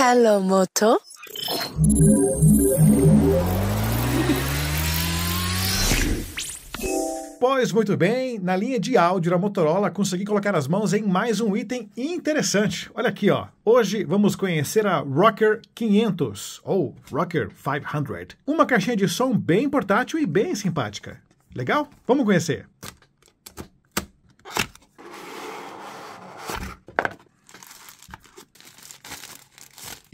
Hello, Moto. Pois muito bem, na linha de áudio da Motorola consegui colocar as mãos em mais um item interessante. Olha aqui, ó. Hoje vamos conhecer a Rocker 500 ou Rocker 500. Uma caixinha de som bem portátil e bem simpática. Legal? Vamos conhecer.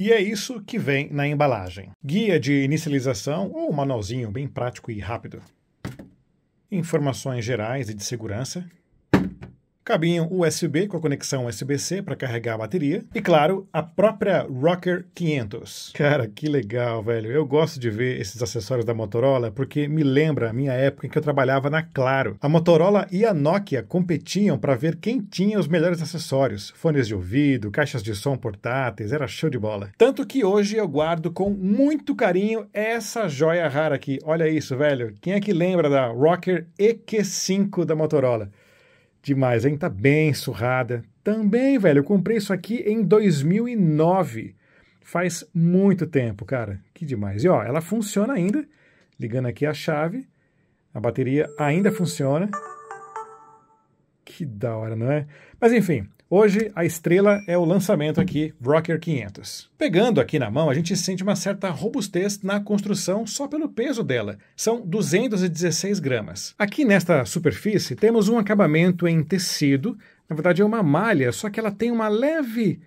E é isso que vem na embalagem: guia de inicialização ou um manualzinho bem prático e rápido, informações gerais e de segurança, cabinho USB com a conexão USB-C para carregar a bateria e, claro, a própria Rocker 500. Cara, que legal, velho. Eu gosto de ver esses acessórios da Motorola porque me lembra a minha época em que eu trabalhava na Claro. A Motorola e a Nokia competiam para ver quem tinha os melhores acessórios, fones de ouvido, caixas de som portáteis, era show de bola. Tanto que hoje eu guardo com muito carinho essa joia rara aqui. Olha isso, velho. Quem é que lembra da Rocker EQ5 da Motorola? Demais, hein? Tá bem surrada. Também, velho, eu comprei isso aqui em 2009. Faz muito tempo, cara. Que demais. E ó, ela funciona ainda. Ligando aqui a chave, a bateria ainda funciona. Que da hora, não é? Mas enfim, Hoje, a estrela é o lançamento aqui, Rocker 500. Pegando aqui na mão, a gente sente uma certa robustez na construção só pelo peso dela. São 216 gramas. Aqui nesta superfície, temos um acabamento em tecido. Na verdade, é uma malha, só que ela tem uma leve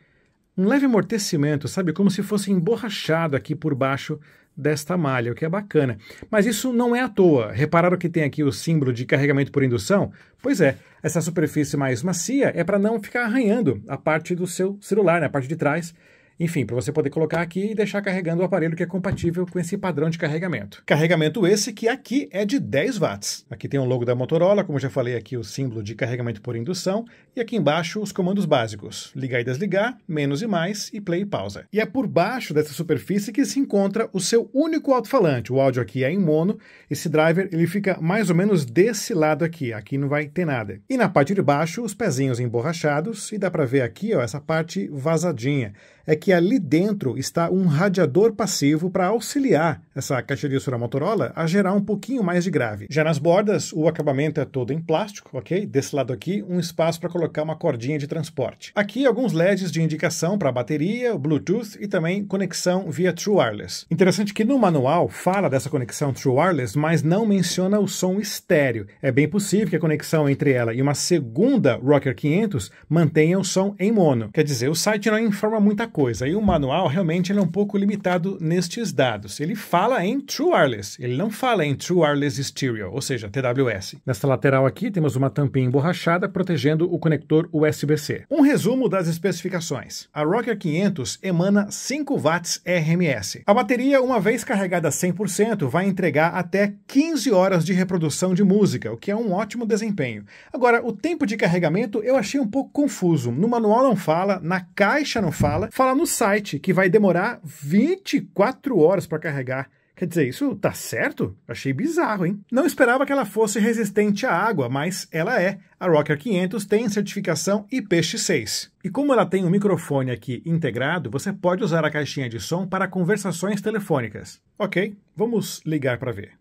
um leve amortecimento, sabe? Como se fosse emborrachado aqui por baixo desta malha, o que é bacana. Mas isso não é à toa. Repararam que tem aqui o símbolo de carregamento por indução? Pois é, essa superfície mais macia é para não ficar arranhando a parte do seu celular, né, a parte de trás, enfim, para você poder colocar aqui e deixar carregando o aparelho que é compatível com esse padrão de carregamento. Carregamento esse que aqui é de 10 watts. Aqui tem o logo da Motorola, como já falei aqui, o símbolo de carregamento por indução, e aqui embaixo os comandos básicos: ligar e desligar, menos e mais e play e pausa. E é por baixo dessa superfície que se encontra o seu único alto-falante. O áudio aqui é em mono, esse driver ele fica mais ou menos desse lado aqui, aqui não vai ter nada. E na parte de baixo, os pezinhos emborrachados e dá para ver aqui, ó, essa parte vazadinha. É que que ali dentro está um radiador passivo para auxiliar essa caixaria Sura Motorola a gerar um pouquinho mais de grave. Já nas bordas, o acabamento é todo em plástico, ok? Desse lado aqui, um espaço para colocar uma cordinha de transporte. Aqui, alguns LEDs de indicação para bateria, Bluetooth e também conexão via True Wireless. Interessante que no manual fala dessa conexão True Wireless, mas não menciona o som estéreo. É bem possível que a conexão entre ela e uma segunda Rocker 500 mantenha o som em mono. Quer dizer, o site não informa muita coisa coisa. o manual realmente é um pouco limitado nestes dados. Ele fala em True Wireless, ele não fala em True Wireless Stereo, ou seja, TWS. Nesta lateral aqui temos uma tampinha emborrachada protegendo o conector USB-C. Um resumo das especificações. A Rocker 500 emana 5 watts RMS. A bateria, uma vez carregada 100%, vai entregar até 15 horas de reprodução de música, o que é um ótimo desempenho. Agora, o tempo de carregamento eu achei um pouco confuso. No manual não fala, na caixa não fala, fala no site que vai demorar 24 horas para carregar. Quer dizer, isso tá certo? Achei bizarro, hein? Não esperava que ela fosse resistente à água, mas ela é. A Rocker 500 tem certificação IPX6. E como ela tem um microfone aqui integrado, você pode usar a caixinha de som para conversações telefônicas. Ok, vamos ligar para ver.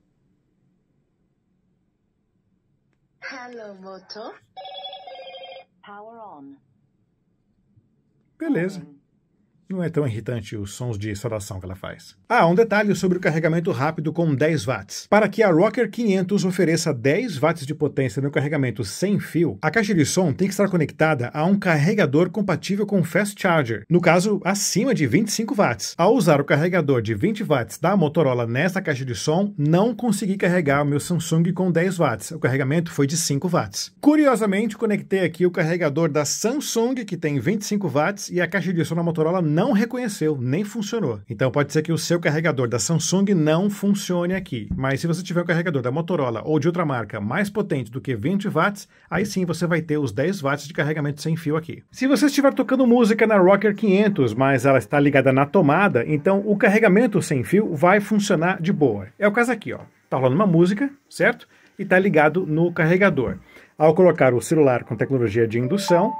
Hello, Power on. Beleza não é tão irritante os sons de saudação que ela faz. Ah, um detalhe sobre o carregamento rápido com 10 watts. Para que a Rocker 500 ofereça 10 watts de potência no carregamento sem fio, a caixa de som tem que estar conectada a um carregador compatível com Fast Charger, no caso, acima de 25 watts. Ao usar o carregador de 20 watts da Motorola nessa caixa de som, não consegui carregar o meu Samsung com 10 watts. O carregamento foi de 5 watts. Curiosamente, conectei aqui o carregador da Samsung, que tem 25 watts, e a caixa de som da Motorola não reconheceu, nem funcionou. Então pode ser que o seu carregador da Samsung não funcione aqui. Mas se você tiver um carregador da Motorola ou de outra marca mais potente do que 20 watts, aí sim você vai ter os 10 watts de carregamento sem fio aqui. Se você estiver tocando música na Rocker 500, mas ela está ligada na tomada, então o carregamento sem fio vai funcionar de boa. É o caso aqui, ó. Tá rolando uma música, certo? E tá ligado no carregador. Ao colocar o celular com tecnologia de indução,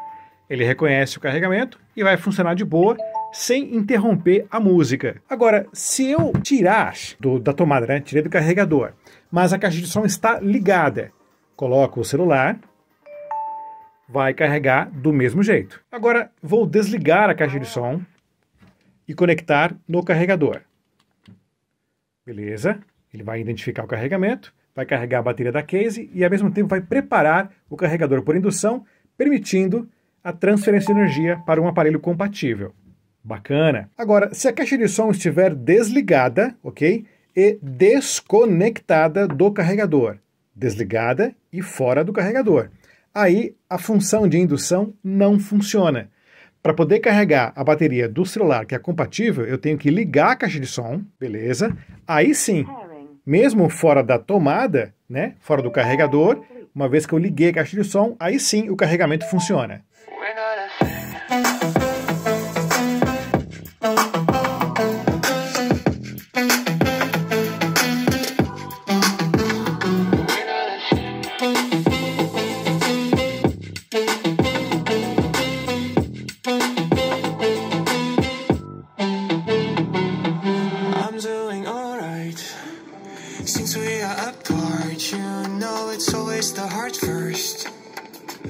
ele reconhece o carregamento e vai funcionar de boa sem interromper a música. Agora, se eu tirar do, da tomada, né, tirei do carregador, mas a caixa de som está ligada, coloco o celular, vai carregar do mesmo jeito. Agora, vou desligar a caixa de som e conectar no carregador. Beleza, ele vai identificar o carregamento, vai carregar a bateria da case e ao mesmo tempo vai preparar o carregador por indução, permitindo a transferência de energia para um aparelho compatível. Bacana. Agora, se a caixa de som estiver desligada, ok? E desconectada do carregador. Desligada e fora do carregador. Aí a função de indução não funciona. Para poder carregar a bateria do celular que é compatível, eu tenho que ligar a caixa de som, beleza? Aí sim, mesmo fora da tomada, né? Fora do carregador, uma vez que eu liguei a caixa de som, aí sim o carregamento funciona. we are apart, you know it's always the heart first.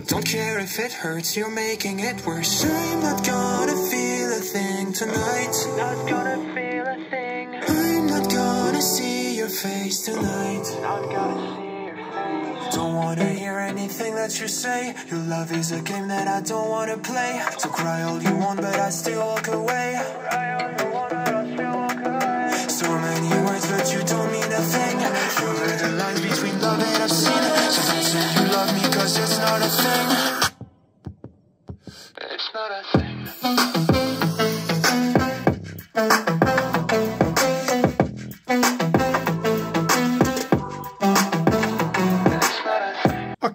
Don't care if it hurts, you're making it worse. I'm not gonna feel a thing tonight. Not gonna feel a thing. I'm not gonna see your face tonight. Not gonna see Don't wanna hear anything that you say. Your love is a game that I don't wanna play. So cry all you want, but I still walk away. Right. Thank you.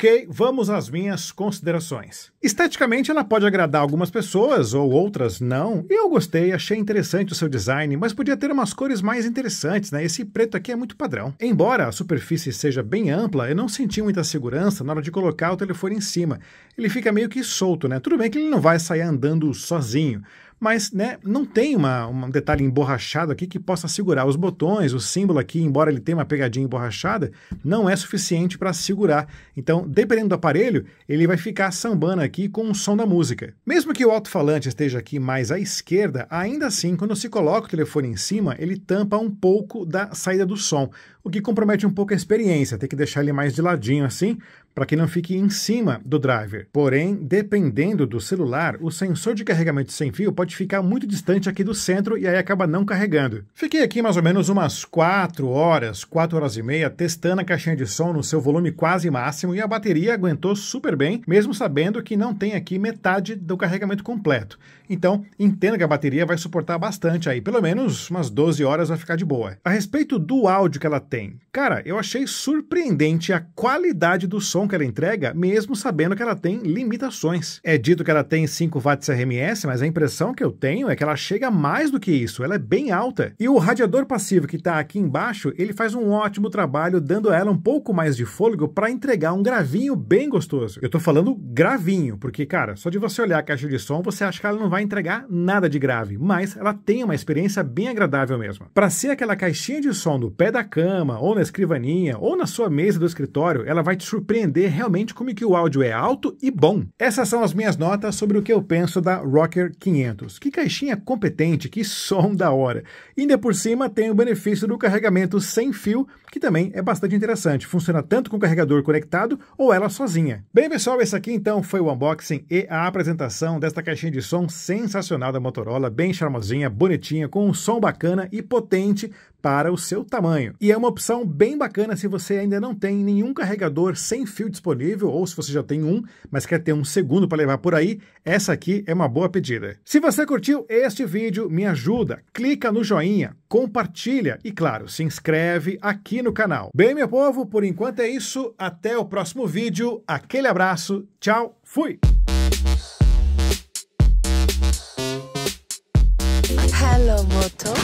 Ok, vamos às minhas considerações. Esteticamente, ela pode agradar algumas pessoas ou outras não. Eu gostei, achei interessante o seu design, mas podia ter umas cores mais interessantes, né? Esse preto aqui é muito padrão. Embora a superfície seja bem ampla, eu não senti muita segurança na hora de colocar o telefone em cima. Ele fica meio que solto, né? Tudo bem que ele não vai sair andando sozinho, mas né, não tem uma, um detalhe emborrachado aqui que possa segurar. Os botões, o símbolo aqui, embora ele tenha uma pegadinha emborrachada, não é suficiente para segurar. Então, dependendo do aparelho, ele vai ficar sambando aqui com o som da música. Mesmo que o alto-falante esteja aqui mais à esquerda, ainda assim, quando se coloca o telefone em cima, ele tampa um pouco da saída do som, o que compromete um pouco a experiência, tem que deixar ele mais de ladinho assim, para que não fique em cima do driver. Porém, dependendo do celular, o sensor de carregamento sem fio pode ficar muito distante aqui do centro e aí acaba não carregando. Fiquei aqui mais ou menos umas 4 horas, 4 horas e meia, testando a caixinha de som no seu volume quase máximo e a bateria aguentou super bem, mesmo sabendo que não tem aqui metade do carregamento completo. Então, entenda que a bateria vai suportar bastante aí, pelo menos umas 12 horas vai ficar de boa. A respeito do áudio que ela tem, cara, eu achei surpreendente a qualidade do som som que ela entrega, mesmo sabendo que ela tem limitações. É dito que ela tem 5 watts RMS, mas a impressão que eu tenho é que ela chega mais do que isso, ela é bem alta. E o radiador passivo que está aqui embaixo, ele faz um ótimo trabalho dando a ela um pouco mais de fôlego para entregar um gravinho bem gostoso. Eu estou falando gravinho, porque, cara, só de você olhar a caixa de som, você acha que ela não vai entregar nada de grave, mas ela tem uma experiência bem agradável mesmo. Para ser aquela caixinha de som do pé da cama, ou na escrivaninha, ou na sua mesa do escritório, ela vai te surpreender entender realmente como que o áudio é alto e bom. Essas são as minhas notas sobre o que eu penso da Rocker 500. Que caixinha competente, que som da hora. E ainda por cima tem o benefício do carregamento sem fio, que também é bastante interessante. Funciona tanto com o carregador conectado ou ela sozinha. Bem pessoal, esse aqui então foi o unboxing e a apresentação desta caixinha de som sensacional da Motorola, bem charmosinha, bonitinha, com um som bacana e potente para o seu tamanho. E é uma opção bem bacana se você ainda não tem nenhum carregador sem fio disponível ou se você já tem um, mas quer ter um segundo para levar por aí, essa aqui é uma boa pedida. Se você curtiu este vídeo, me ajuda, clica no joinha, compartilha e claro, se inscreve aqui no canal. Bem, meu povo, por enquanto é isso, até o próximo vídeo, aquele abraço, tchau, fui. Hello, Moto.